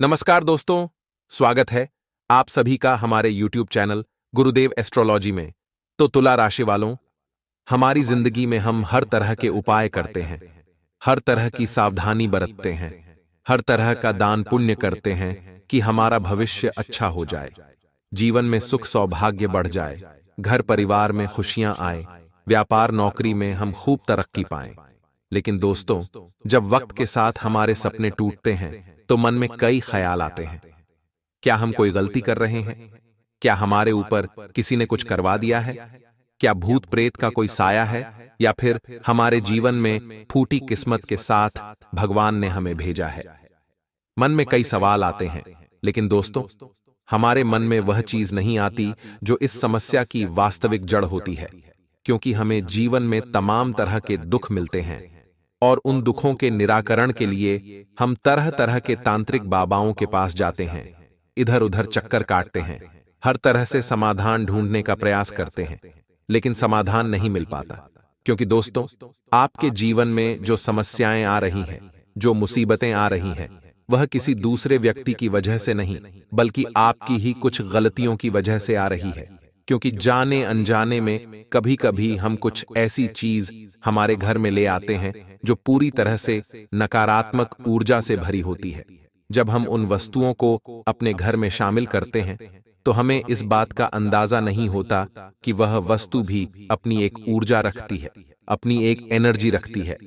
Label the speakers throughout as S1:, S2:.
S1: नमस्कार दोस्तों स्वागत है आप सभी का हमारे YouTube चैनल गुरुदेव एस्ट्रोलॉजी में तो तुला राशि वालों हमारी जिंदगी में हम हर तरह के उपाय करते हैं हर तरह की सावधानी बरतते हैं हर तरह का दान पुण्य करते हैं कि हमारा भविष्य अच्छा हो जाए जीवन में सुख सौभाग्य बढ़ जाए घर परिवार में खुशियां आए व्यापार नौकरी में हम खूब तरक्की पाए लेकिन दोस्तों जब वक्त के साथ हमारे सपने टूटते हैं तो मन में कई ख्याल आते हैं क्या हम कोई गलती कर रहे हैं क्या हमारे ऊपर किसी ने कुछ करवा दिया है क्या भूत प्रेत का कोई साया है या फिर हमारे जीवन में फूटी किस्मत के साथ भगवान ने हमें भेजा है मन में कई सवाल आते हैं लेकिन दोस्तों हमारे मन में वह चीज नहीं आती जो इस समस्या की वास्तविक जड़ होती है क्योंकि हमें जीवन में तमाम तरह के दुख मिलते हैं और उन दुखों के निराकरण के लिए हम तरह तरह के तांत्रिक बाबाओं के पास जाते हैं इधर उधर चक्कर काटते हैं हर तरह से समाधान ढूंढने का प्रयास करते हैं लेकिन समाधान नहीं मिल पाता क्योंकि दोस्तों आपके जीवन में जो समस्याएं आ रही हैं जो मुसीबतें आ रही हैं वह किसी दूसरे व्यक्ति की वजह से नहीं बल्कि आपकी ही कुछ गलतियों की वजह से आ रही है क्योंकि जाने अनजाने में कभी कभी हम कुछ ऐसी चीज हमारे घर में ले आते हैं जो पूरी तरह से नकारात्मक ऊर्जा से भरी होती है जब हम उन वस्तुओं को अपने घर में शामिल करते हैं तो हमें तो इस बात का अंदाजा नहीं होता कि वह वस्तु भी अपनी एक ऊर्जा रखती है अपनी एक एनर्जी रखती है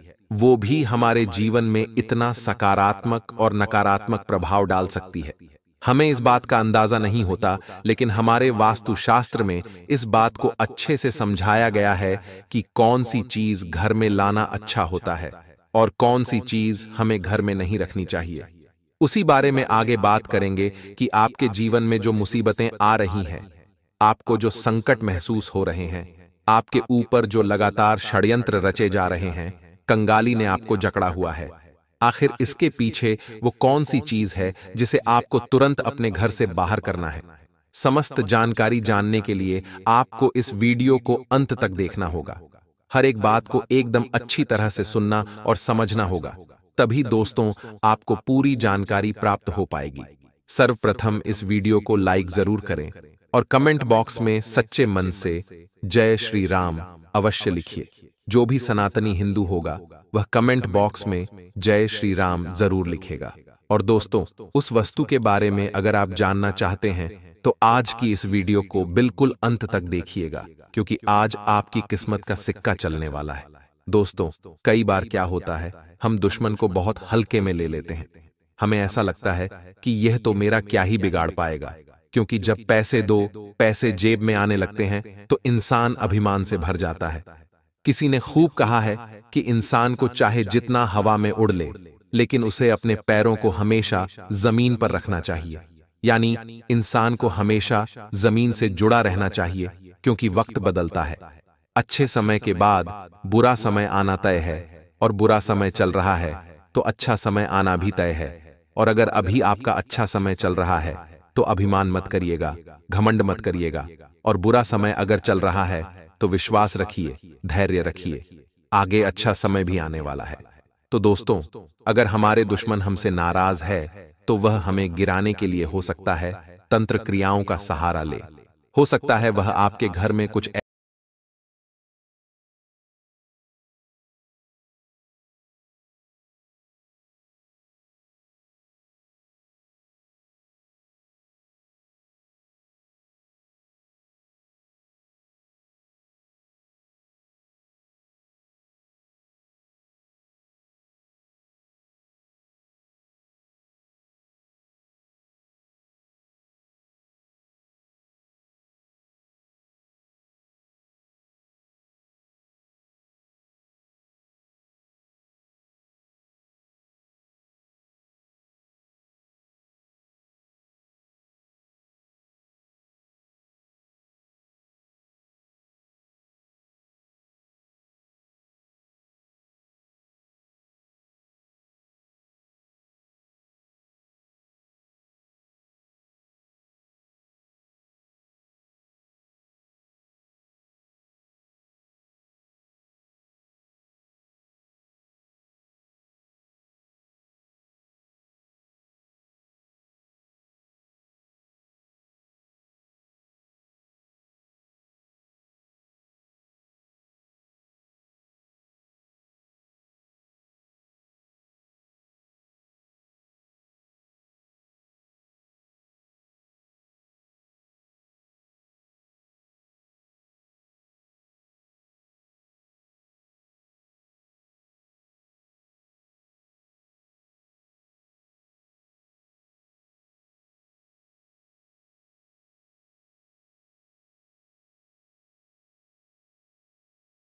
S1: वो भी हमारे जीवन में इतना सकारात्मक और नकारात्मक प्रभाव डाल सकती है हमें इस बात का अंदाजा नहीं होता लेकिन हमारे वास्तुशास्त्र में इस बात को अच्छे से समझाया गया है कि कौन सी चीज घर में लाना अच्छा होता है और कौन सी चीज हमें घर में नहीं रखनी चाहिए उसी बारे में आगे बात करेंगे कि आपके जीवन में जो मुसीबतें आ रही हैं आपको जो संकट महसूस हो रहे हैं आपके ऊपर जो लगातार षड्यंत्र रचे जा रहे हैं कंगाली ने आपको जकड़ा हुआ है आखिर इसके पीछे वो कौन सी चीज है जिसे आपको तुरंत अपने घर से बाहर करना है समस्त जानकारी जानने के लिए आपको इस वीडियो को अंत तक देखना होगा हर एक बात को एकदम अच्छी तरह से सुनना और समझना होगा तभी दोस्तों आपको पूरी जानकारी प्राप्त हो पाएगी सर्वप्रथम इस वीडियो को लाइक जरूर करें और कमेंट बॉक्स में सच्चे मन से जय श्री राम अवश्य लिखिए जो भी सनातनी हिंदू होगा वह कमेंट बॉक्स में जय श्री राम जरूर लिखेगा और दोस्तों उस वस्तु के बारे में अगर आप जानना चाहते हैं तो आज की इस वीडियो को बिल्कुल अंत तक देखिएगा क्योंकि आज आपकी किस्मत का सिक्का चलने वाला है दोस्तों कई बार क्या होता है हम दुश्मन को बहुत हल्के में ले लेते हैं हमें ऐसा लगता है कि यह तो मेरा क्या ही बिगाड़ पाएगा क्योंकि जब पैसे दो पैसे जेब में आने लगते हैं तो इंसान अभिमान से भर जाता है किसी ने खूब कहा है कि इंसान को चाहे जितना हवा में उड़ ले लेकिन उसे अपने पैरों को हमेशा जमीन पर रखना चाहिए यानी इंसान को हमेशा जमीन से जुड़ा रहना चाहिए क्योंकि वक्त बदलता है अच्छे समय के बाद बुरा समय आना तय है और बुरा समय चल रहा है तो अच्छा समय आना भी तय है और अगर अभी आपका अच्छा समय चल रहा है तो अभिमान मत करिएगा घमंड मत करिएगा और बुरा समय अगर चल रहा है तो विश्वास रखिए धैर्य रखिए आगे अच्छा समय भी आने वाला है तो दोस्तों अगर हमारे दुश्मन हमसे नाराज है तो वह हमें गिराने के लिए हो सकता है तंत्र क्रियाओं का सहारा ले हो सकता है वह आपके घर में कुछ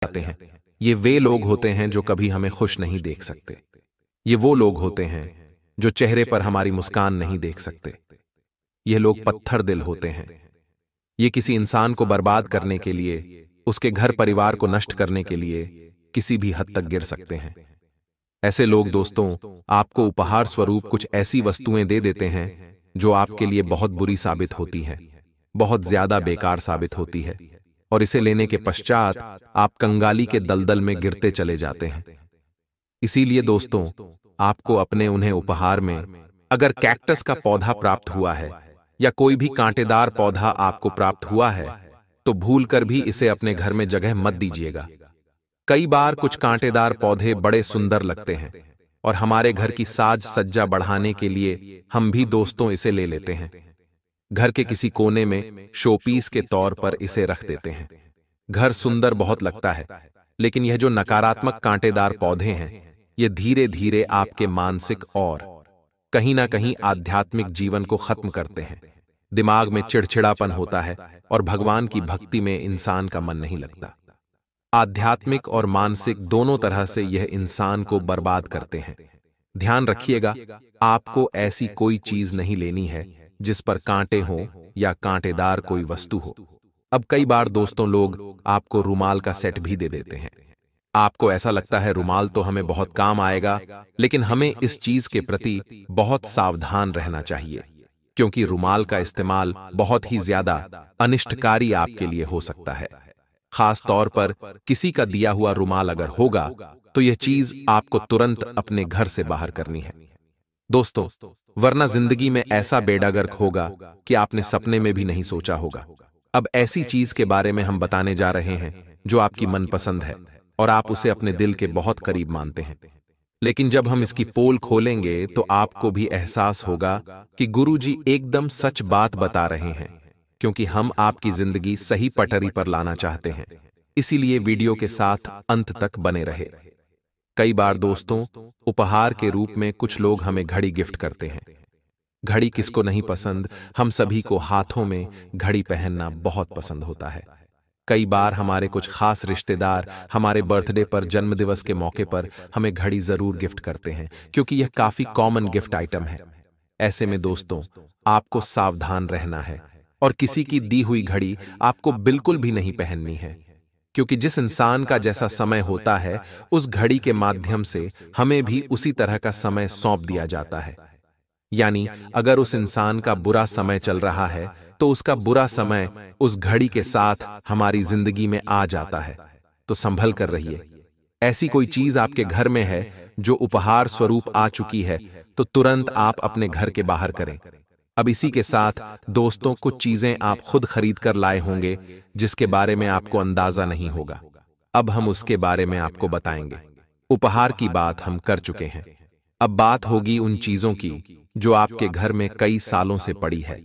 S1: जाते हैं ये वे लोग होते हैं जो कभी हमें खुश नहीं देख सकते ये वो लोग होते हैं जो चेहरे पर हमारी मुस्कान नहीं देख सकते ये लोग पत्थर दिल होते हैं ये किसी इंसान को बर्बाद करने के लिए उसके घर परिवार को नष्ट करने के लिए किसी भी हद तक गिर सकते हैं ऐसे लोग दोस्तों आपको उपहार स्वरूप कुछ ऐसी वस्तुएं दे देते हैं जो आपके लिए बहुत बुरी साबित होती हैं बहुत ज्यादा बेकार साबित होती है और इसे लेने के पश्चात आप कंगाली के दलदल में गिरते चले जाते हैं इसीलिए दोस्तों आपको अपने उन्हें उपहार में अगर कैक्टस का पौधा प्राप्त हुआ है या कोई भी कांटेदार पौधा आपको प्राप्त हुआ है तो भूलकर भी इसे अपने घर में जगह मत दीजिएगा कई बार कुछ कांटेदार पौधे बड़े सुंदर लगते हैं और हमारे घर की साज सज्जा बढ़ाने के लिए हम भी दोस्तों इसे ले लेते हैं घर के किसी कोने में शोपीस के तौर पर इसे रख देते हैं घर सुंदर बहुत लगता है लेकिन यह जो नकारात्मक कांटेदार पौधे हैं ये धीरे धीरे आपके मानसिक और कहीं ना कहीं आध्यात्मिक जीवन को खत्म करते हैं दिमाग में चिड़चिड़ापन होता है और भगवान की भक्ति में इंसान का मन नहीं लगता आध्यात्मिक और मानसिक दोनों तरह से यह इंसान को बर्बाद करते हैं ध्यान रखिएगा आपको ऐसी कोई चीज नहीं लेनी है जिस पर कांटे हों या कांटेदार कोई वस्तु हो अब कई बार दोस्तों लोग आपको रुमाल का सेट भी दे देते हैं आपको ऐसा लगता है रुमाल तो हमें बहुत काम आएगा लेकिन हमें इस चीज के प्रति बहुत सावधान रहना चाहिए क्योंकि रुमाल का इस्तेमाल बहुत ही ज्यादा अनिष्टकारी आपके लिए हो सकता है खास तौर पर किसी का दिया हुआ रुमाल अगर होगा तो यह चीज आपको तुरंत अपने घर से बाहर करनी है दोस्तों वरना जिंदगी में ऐसा बेडागर्क होगा कि आपने सपने में भी नहीं सोचा होगा अब ऐसी चीज के बारे में हम बताने जा रहे हैं जो आपकी मनपसंद है और आप उसे अपने दिल के बहुत करीब मानते हैं लेकिन जब हम इसकी पोल खोलेंगे तो आपको भी एहसास होगा कि गुरुजी एकदम सच बात बता रहे हैं क्योंकि हम आपकी जिंदगी सही पटरी पर लाना चाहते हैं इसीलिए वीडियो के साथ अंत तक बने रहे कई बार दोस्तों उपहार के रूप में कुछ लोग हमें घड़ी गिफ्ट करते हैं घड़ी किसको नहीं पसंद हम सभी को हाथों में घड़ी पहनना बहुत पसंद होता है कई बार हमारे कुछ खास रिश्तेदार हमारे बर्थडे पर जन्मदिवस के मौके पर हमें घड़ी जरूर गिफ्ट करते हैं क्योंकि यह काफी कॉमन गिफ्ट आइटम है ऐसे में दोस्तों आपको सावधान रहना है और किसी की दी हुई घड़ी आपको बिल्कुल भी नहीं पहननी है क्योंकि जिस इंसान का जैसा समय होता है उस घड़ी के माध्यम से हमें भी उसी तरह का समय सौंप दिया जाता है यानी अगर उस इंसान का बुरा समय चल रहा है तो, तो उसका बुरा समय उस घड़ी के साथ हमारी जिंदगी में आ जाता है तो, तो संभल कर रहिए ऐसी कोई चीज आपके घर में है जो उपहार स्वरूप आ चुकी है तो तुरंत आप अपने घर के बाहर करें अब इसी के साथ दोस्तों कुछ चीजें आप खुद खरीद कर लाए होंगे जिसके बारे में आपको अंदाजा नहीं होगा अब हम उसके बारे में आपको बताएंगे उपहार की बात हम कर चुके हैं अब बात होगी उन चीजों की जो आपके घर में कई सालों से पड़ी है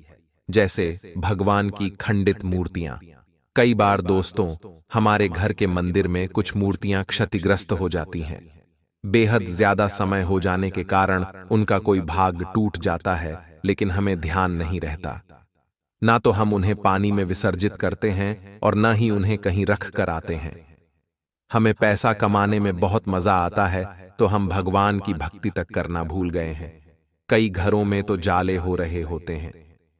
S1: जैसे भगवान की खंडित मूर्तियां कई बार दोस्तों हमारे घर के मंदिर में कुछ मूर्तियां क्षतिग्रस्त हो जाती हैं बेहद ज्यादा समय हो जाने के कारण उनका कोई भाग टूट जाता है लेकिन हमें ध्यान नहीं रहता ना तो हम उन्हें पानी में विसर्जित करते हैं और न ही उन्हें कहीं रख कर आते हैं हमें पैसा कमाने में बहुत मजा आता है तो हम भगवान की भक्ति तक करना भूल गए हैं कई घरों में तो जाले हो रहे होते हैं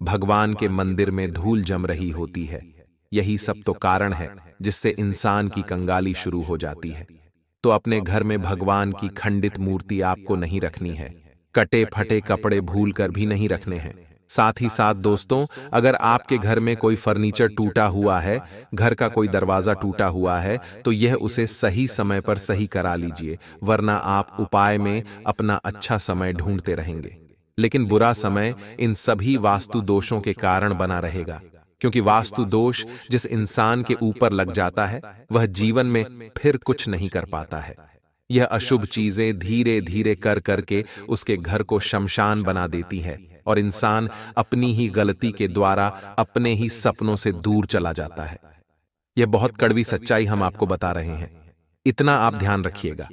S1: भगवान के मंदिर में धूल जम रही होती है यही सब तो कारण है जिससे इंसान की कंगाली शुरू हो जाती है तो अपने घर में भगवान की खंडित मूर्ति आपको नहीं रखनी है कटे फटे कपड़े भूल कर भी नहीं रखने हैं साथ ही साथ दोस्तों अगर आपके घर में कोई फर्नीचर टूटा हुआ है घर का कोई दरवाजा टूटा हुआ है तो यह उसे सही समय पर सही करा लीजिए वरना आप उपाय में अपना अच्छा समय ढूंढते रहेंगे लेकिन बुरा समय इन सभी वास्तु दोषों के कारण बना रहेगा क्योंकि वास्तु दोष जिस इंसान के ऊपर लग जाता है वह जीवन में फिर कुछ नहीं कर पाता है यह अशुभ चीजें धीरे धीरे कर करके उसके घर को शमशान बना देती है और इंसान अपनी ही गलती के द्वारा अपने ही सपनों से दूर चला जाता है यह बहुत कड़वी सच्चाई हम आपको बता रहे हैं इतना आप ध्यान रखिएगा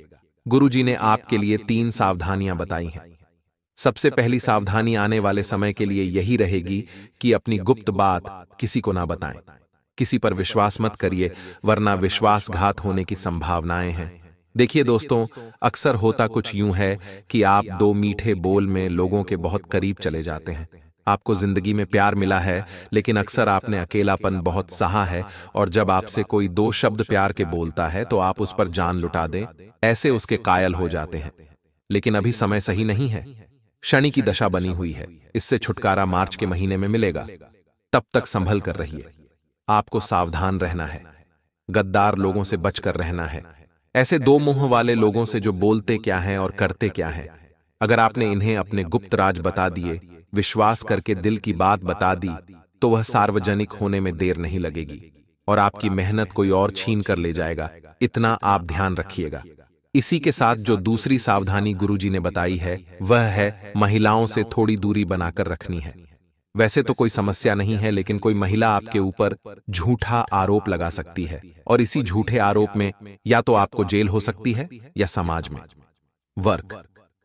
S1: गुरुजी ने आपके लिए तीन सावधानियां बताई हैं सबसे पहली सावधानी आने वाले समय के लिए यही रहेगी कि अपनी गुप्त बात किसी को ना बताएं किसी पर विश्वास मत करिए वरना विश्वासघात होने की संभावनाएं हैं देखिए दोस्तों अक्सर होता कुछ यूं है कि आप दो मीठे बोल में लोगों के बहुत करीब चले जाते हैं आपको जिंदगी में प्यार मिला है लेकिन अक्सर आपने अकेलापन बहुत सहा है और जब आपसे कोई दो शब्द प्यार के बोलता है तो आप तो उस पर जान लुटा दें ऐसे उसके कायल हो जाते हैं लेकिन अभी समय सही नहीं है शनि की दशा बनी हुई है इससे छुटकारा मार्च के महीने में मिलेगा तब तक संभल कर रहिए आपको सावधान रहना है गद्दार लोगों से बचकर रहना है ऐसे दो मुंह वाले लोगों से जो बोलते क्या हैं और करते क्या हैं अगर आपने इन्हें अपने गुप्त राज बता दिए विश्वास करके दिल की बात बता दी तो वह तो सार्वजनिक होने में देर नहीं लगेगी और आपकी मेहनत कोई और छीन कर ले जाएगा इतना आप ध्यान रखिएगा इसी के साथ जो दूसरी सावधानी गुरुजी ने बताई है वह है महिलाओं से थोड़ी दूरी बनाकर रखनी है वैसे तो, तो कोई समस्या नहीं है लेकिन कोई महिला आपके ऊपर झूठा आरोप लगा सकती है और इसी झूठे आरोप में या तो आपको तो जेल हो सकती है या समाज में वर्क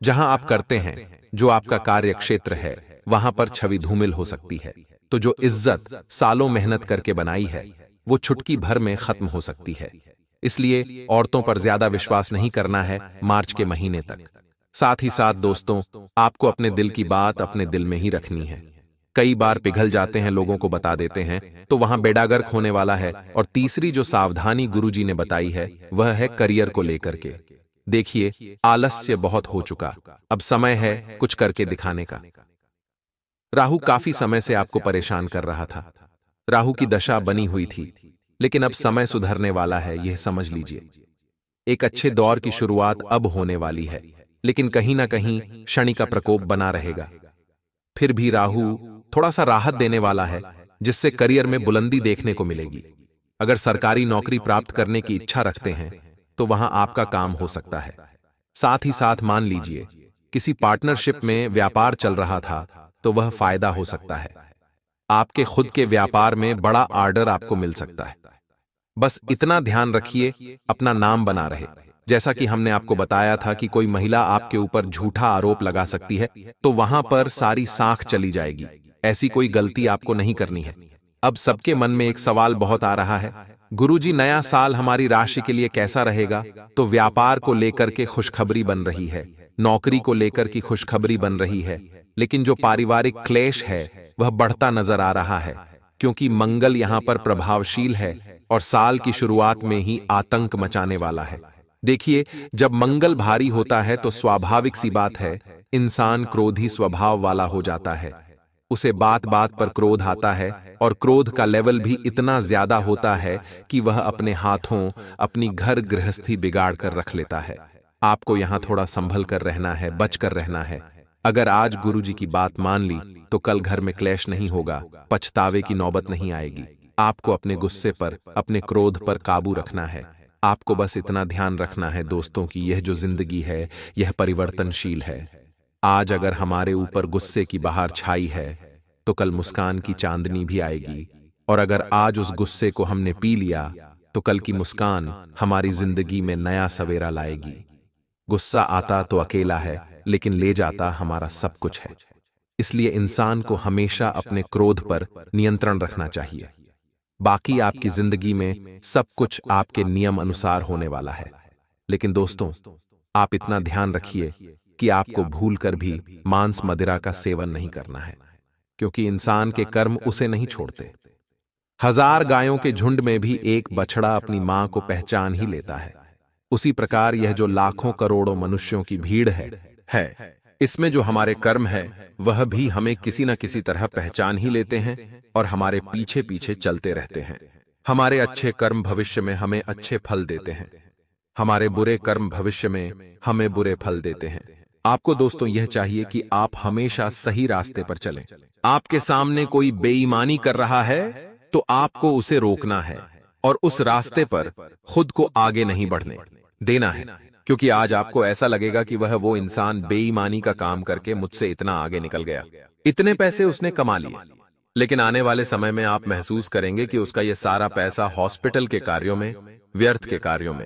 S1: जहां आप करते हैं जो आपका कार्य क्षेत्र है वहां पर छवि धूमिल हो सकती है तो, तो जो इज्जत सालों मेहनत करके बनाई है वो छुटकी भर में खत्म हो सकती है इसलिए औरतों पर ज्यादा विश्वास नहीं करना है मार्च के महीने तक साथ ही साथ दोस्तों आपको अपने दिल की बात अपने दिल में ही रखनी है कई बार पिघल जाते हैं लोगों को बता देते हैं तो वहां बेडागर्क होने वाला है और तीसरी जो सावधानी गुरुजी ने बताई है वह है करियर को लेकर के देखिए आलस्य बहुत हो चुका अब समय है कुछ करके दिखाने का राहु काफी समय से आपको परेशान कर रहा था राहु की दशा बनी हुई थी लेकिन अब समय सुधरने वाला है यह समझ लीजिए एक अच्छे दौर की शुरुआत अब होने वाली है लेकिन कहीं ना कहीं शनि का प्रकोप बना रहेगा फिर भी राहु थोड़ा सा राहत देने वाला है जिससे करियर में बुलंदी देखने को मिलेगी अगर सरकारी नौकरी प्राप्त करने की इच्छा रखते हैं तो वहां तो आपका काम हो सकता है साथ ही साथ मान लीजिए किसी पार्टनरशिप में व्यापार चल रहा था तो, तो वह फायदा हो सकता है आपके खुद के व्यापार में बड़ा आर्डर आपको मिल सकता है बस इतना ध्यान रखिए अपना नाम बना रहे जैसा कि हमने आपको बताया था कि कोई महिला आपके ऊपर झूठा आरोप लगा सकती है तो वहां पर सारी साख चली जाएगी ऐसी कोई गलती आपको नहीं करनी है अब सबके मन में एक सवाल बहुत आ रहा है गुरुजी नया साल हमारी राशि के लिए कैसा रहेगा तो, तो व्यापार को लेकर के खुशखबरी बन रही है नौकरी को लेकर की खुशखबरी बन रही है लेकिन जो पारिवारिक क्लेश है वह बढ़ता नजर आ रहा है क्योंकि मंगल यहाँ पर प्रभावशील है और साल की शुरुआत में ही आतंक मचाने वाला है देखिए जब मंगल भारी होता है तो, तो स्वाभाविक सी बात है इंसान क्रोधी स्वभाव वाला हो जाता है उसे बात बात पर क्रोध आता है और क्रोध का लेवल भी इतना ज्यादा होता है कि वह अपने हाथों अपनी घर गृहस्थी बिगाड़ कर रख लेता है आपको यहाँ थोड़ा संभल कर रहना है बच कर रहना है अगर आज गुरुजी की बात मान ली तो कल घर में क्लेश नहीं होगा पछतावे की नौबत नहीं आएगी आपको अपने गुस्से पर अपने क्रोध पर काबू रखना है आपको बस इतना ध्यान रखना है दोस्तों की यह जो जिंदगी है यह परिवर्तनशील है आज अगर हमारे ऊपर गुस्से की बाहर छाई है तो कल मुस्कान की चांदनी भी आएगी और अगर आज उस गुस्से को हमने पी लिया तो कल की मुस्कान हमारी जिंदगी में नया सवेरा लाएगी गुस्सा आता तो अकेला है लेकिन ले जाता हमारा सब कुछ है इसलिए इंसान को हमेशा अपने क्रोध पर नियंत्रण रखना चाहिए बाकी आपकी जिंदगी में सब कुछ आपके नियम अनुसार होने वाला है लेकिन दोस्तों आप इतना ध्यान रखिए कि आपको भूलकर भी मांस मदिरा का सेवन नहीं करना है क्योंकि इंसान के कर्म उसे नहीं छोड़ते हजार गायों के झुंड में भी एक बछड़ा अपनी मां को पहचान ही लेता है उसी प्रकार यह जो लाखों करोड़ों मनुष्यों की भीड़ है है इसमें जो हमारे कर्म है वह भी हमें किसी न किसी तरह पहचान ही लेते हैं और हमारे पीछे पीछे चलते रहते हैं हमारे अच्छे कर्म भविष्य में हमें अच्छे फल देते हैं हमारे बुरे कर्म भविष्य में हमें बुरे फल देते हैं आपको दोस्तों यह चाहिए कि आप हमेशा सही रास्ते पर चलें। आपके सामने कोई बेईमानी कर रहा है तो आपको उसे रोकना है और उस रास्ते पर खुद को आगे नहीं बढ़ने देना है क्योंकि आज आपको ऐसा लगेगा कि वह वो इंसान बेईमानी का काम करके मुझसे इतना आगे निकल गया इतने पैसे उसने कमा लिए लेकिन आने वाले समय में आप महसूस करेंगे कि उसका यह सारा पैसा हॉस्पिटल के कार्यों में व्यर्थ के कार्यों में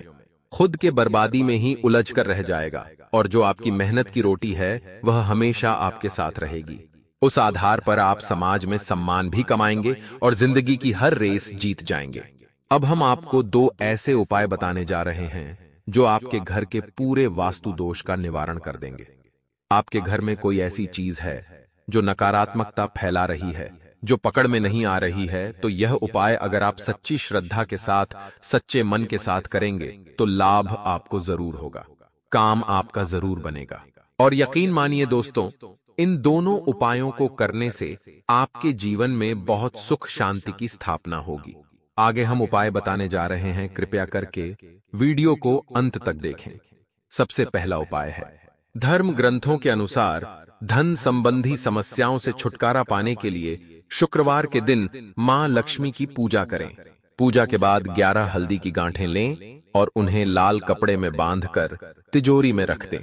S1: खुद के बर्बादी में ही उलझ कर रह जाएगा और जो आपकी मेहनत की रोटी है वह हमेशा आपके साथ रहेगी उस आधार पर आप समाज में सम्मान भी कमाएंगे और जिंदगी की हर रेस जीत जाएंगे अब हम आपको दो ऐसे उपाय बताने जा रहे हैं जो आपके घर के पूरे वास्तु दोष का निवारण कर देंगे आपके घर में कोई ऐसी चीज है जो नकारात्मकता फैला रही है जो पकड़ में नहीं आ रही है तो यह उपाय अगर आप सच्ची श्रद्धा के साथ सच्चे मन के साथ करेंगे तो लाभ आपको जरूर होगा काम आपका जरूर बनेगा और यकीन मानिए दोस्तों इन दोनों उपायों को करने से आपके जीवन में बहुत सुख शांति की स्थापना होगी आगे हम उपाय बताने जा रहे हैं कृपया करके वीडियो को अंत तक देखें सबसे पहला उपाय है धर्म ग्रंथों के अनुसार धन संबंधी समस्याओं से छुटकारा पाने के लिए शुक्रवार के दिन मां लक्ष्मी की पूजा करें पूजा के बाद 11 हल्दी की गांठें लें और उन्हें लाल कपड़े में बांधकर तिजोरी में रखते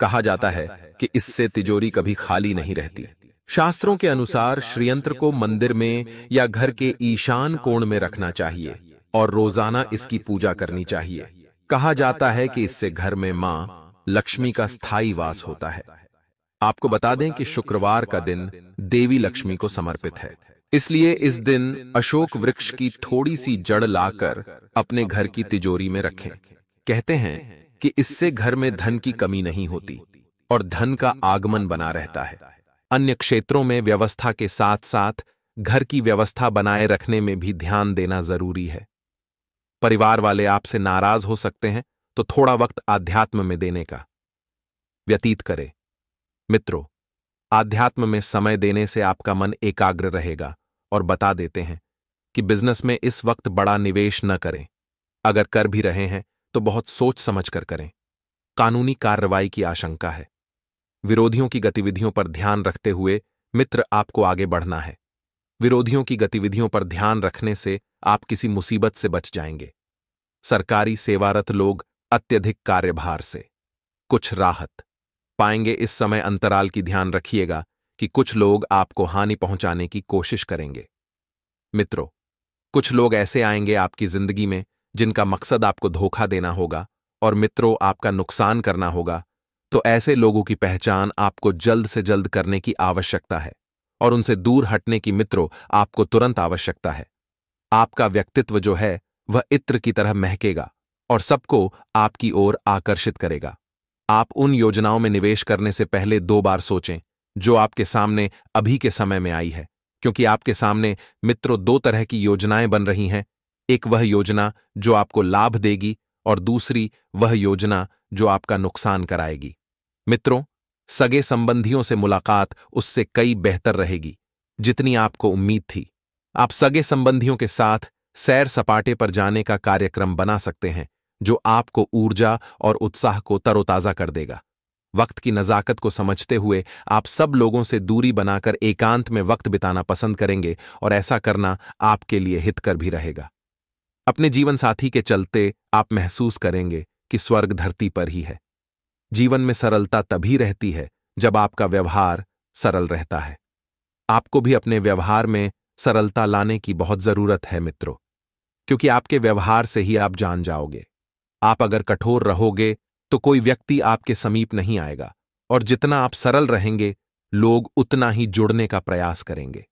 S1: कहा जाता है कि इससे तिजोरी कभी खाली नहीं रहती शास्त्रों के अनुसार श्रीयंत्र को मंदिर में या घर के ईशान कोण में रखना चाहिए और रोजाना इसकी पूजा करनी चाहिए कहा जाता है कि इससे घर में मां लक्ष्मी का स्थायी वास होता है आपको बता दें कि शुक्रवार का दिन देवी लक्ष्मी को समर्पित है इसलिए इस दिन अशोक वृक्ष की थोड़ी सी जड़ लाकर अपने घर की तिजोरी में रखें कहते हैं कि इससे घर में धन की कमी नहीं होती और धन का आगमन बना रहता है अन्य क्षेत्रों में व्यवस्था के साथ साथ घर की व्यवस्था बनाए रखने में भी ध्यान देना जरूरी है परिवार वाले आपसे नाराज हो सकते हैं तो थोड़ा वक्त आध्यात्म में देने का व्यतीत करें मित्रों आध्यात्म में समय देने से आपका मन एकाग्र रहेगा और बता देते हैं कि बिजनेस में इस वक्त बड़ा निवेश न करें अगर कर भी रहे हैं तो बहुत सोच समझ कर करें कानूनी कार्रवाई की आशंका है विरोधियों की गतिविधियों पर ध्यान रखते हुए मित्र आपको आगे बढ़ना है विरोधियों की गतिविधियों पर ध्यान रखने से आप किसी मुसीबत से बच जाएंगे सरकारी सेवारत लोग अत्यधिक कार्यभार से कुछ राहत पाएंगे इस समय अंतराल की ध्यान रखिएगा कि कुछ लोग आपको हानि पहुंचाने की कोशिश करेंगे मित्रों कुछ लोग ऐसे आएंगे आपकी जिंदगी में जिनका मकसद आपको धोखा देना होगा और मित्रों आपका नुकसान करना होगा तो ऐसे लोगों की पहचान आपको जल्द से जल्द करने की आवश्यकता है और उनसे दूर हटने की मित्रों आपको तुरंत आवश्यकता है आपका व्यक्तित्व जो है वह इत्र की तरह महकेगा और सबको आपकी ओर आकर्षित करेगा आप उन योजनाओं में निवेश करने से पहले दो बार सोचें जो आपके सामने अभी के समय में आई है क्योंकि आपके सामने मित्रों दो तरह की योजनाएं बन रही हैं एक वह योजना जो आपको लाभ देगी और दूसरी वह योजना जो आपका नुकसान कराएगी मित्रों सगे संबंधियों से मुलाकात उससे कई बेहतर रहेगी जितनी आपको उम्मीद थी आप सगे संबंधियों के साथ सैर सपाटे पर जाने का कार्यक्रम बना सकते हैं जो आपको ऊर्जा और उत्साह को तरोताजा कर देगा वक्त की नज़ाकत को समझते हुए आप सब लोगों से दूरी बनाकर एकांत में वक्त बिताना पसंद करेंगे और ऐसा करना आपके लिए हितकर भी रहेगा अपने जीवन साथी के चलते आप महसूस करेंगे कि स्वर्ग धरती पर ही है जीवन में सरलता तभी रहती है जब आपका व्यवहार सरल रहता है आपको भी अपने व्यवहार में सरलता लाने की बहुत जरूरत है मित्रों क्योंकि आपके व्यवहार से ही आप जान जाओगे आप अगर कठोर रहोगे तो कोई व्यक्ति आपके समीप नहीं आएगा और जितना आप सरल रहेंगे लोग उतना ही जुड़ने का प्रयास करेंगे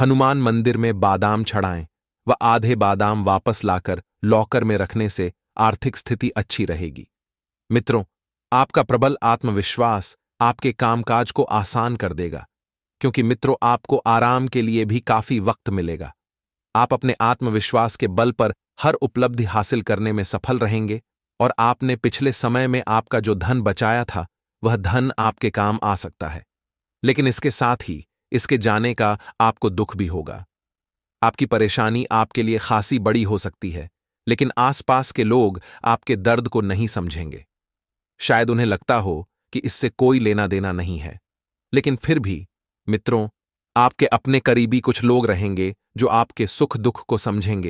S1: हनुमान मंदिर में बादाम छड़ाएं व आधे बादाम वापस लाकर लॉकर में रखने से आर्थिक स्थिति अच्छी रहेगी मित्रों आपका प्रबल आत्मविश्वास आपके कामकाज को आसान कर देगा क्योंकि मित्रों आपको आराम के लिए भी काफी वक्त मिलेगा आप अपने आत्मविश्वास के बल पर हर उपलब्धि हासिल करने में सफल रहेंगे और आपने पिछले समय में आपका जो धन बचाया था वह धन आपके काम आ सकता है लेकिन इसके साथ ही इसके जाने का आपको दुख भी होगा आपकी परेशानी आपके लिए खासी बड़ी हो सकती है लेकिन आसपास के लोग आपके दर्द को नहीं समझेंगे शायद उन्हें लगता हो कि इससे कोई लेना देना नहीं है लेकिन फिर भी मित्रों आपके अपने करीबी कुछ लोग रहेंगे जो आपके सुख दुख को समझेंगे